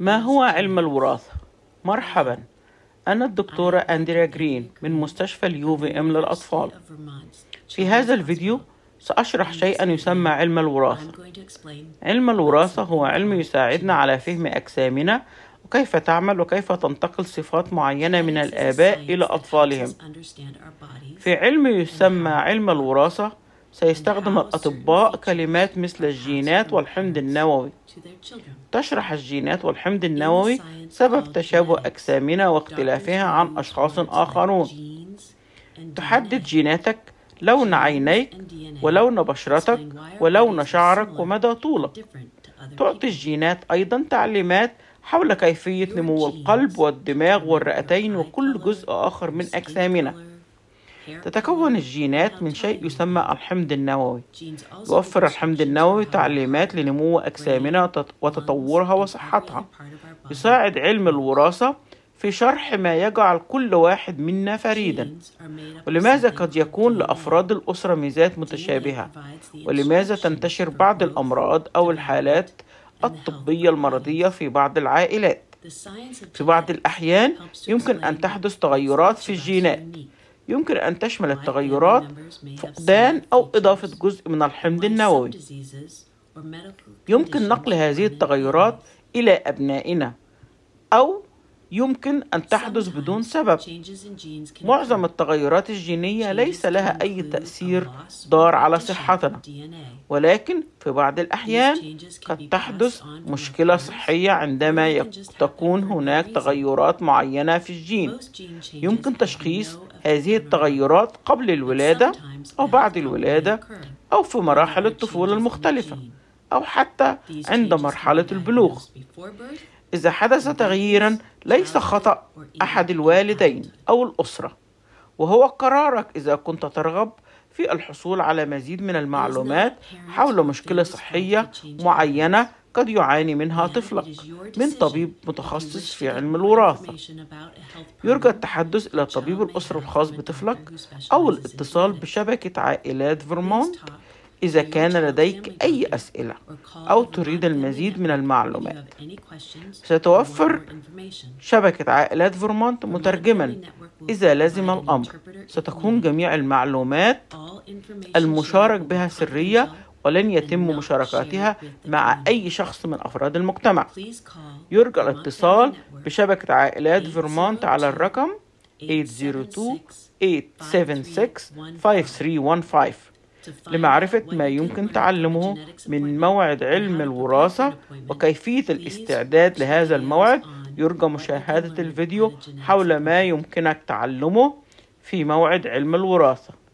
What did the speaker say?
ما هو علم الوراثة؟ مرحبا أنا الدكتورة أندريا جرين من مستشفى اليو في إم للأطفال في هذا الفيديو سأشرح شيئا يسمى علم الوراثة علم الوراثة هو علم يساعدنا على فهم أجسامنا وكيف تعمل وكيف تنتقل صفات معينة من الآباء إلى أطفالهم في علم يسمى علم الوراثة سيستخدم الأطباء كلمات مثل الجينات والحمض النووي تشرح الجينات والحمض النووي سبب تشابه أجسامنا واختلافها عن أشخاص آخرون تحدد جيناتك لون عينيك ولون بشرتك ولون شعرك ومدى طولك تعطي الجينات أيضا تعليمات حول كيفية نمو القلب والدماغ والرئتين وكل جزء آخر من أجسامنا تتكون الجينات من شيء يسمى الحمض النووي يوفر الحمض النووي تعليمات لنمو أجسامنا وتطورها وصحتها يساعد علم الوراثة في شرح ما يجعل كل واحد منا فريدا ولماذا قد يكون لأفراد الأسرة ميزات متشابهة ولماذا تنتشر بعض الأمراض أو الحالات الطبية المرضية في بعض العائلات في بعض الأحيان يمكن أن تحدث تغيرات في الجينات يمكن أن تشمل التغيرات فقدان أو إضافة جزء من الحمض النووي يمكن نقل هذه التغيرات إلى أبنائنا أو يمكن أن تحدث بدون سبب معظم التغيرات الجينية ليس لها أي تأثير ضار على صحتنا ولكن في بعض الأحيان قد تحدث مشكلة صحية عندما تكون هناك تغيرات معينة في الجين يمكن تشخيص هذه التغيرات قبل الولادة أو بعد الولادة أو في مراحل الطفولة المختلفة أو حتى عند مرحلة البلوغ إذا حدث تغييرا ليس خطأ أحد الوالدين أو الأسرة وهو قرارك إذا كنت ترغب في الحصول على مزيد من المعلومات حول مشكلة صحية معينة قد يعاني منها طفلك من طبيب متخصص في علم الوراثة يرجى التحدث إلى طبيب الأسرة الخاص بطفلك أو الاتصال بشبكة عائلات فيرمونت إذا كان لديك أي أسئلة أو تريد المزيد من المعلومات ستوفر شبكة عائلات فورمونت مترجما إذا لزم الأمر ستكون جميع المعلومات المشارك بها سرية ولن يتم مشاركتها مع أي شخص من أفراد المجتمع يرجى الاتصال بشبكة عائلات فورمونت على الرقم 802 876 5315 لمعرفة ما يمكن تعلمه من موعد علم الوراثة وكيفية الاستعداد لهذا الموعد يرجى مشاهدة الفيديو حول ما يمكنك تعلمه في موعد علم الوراثة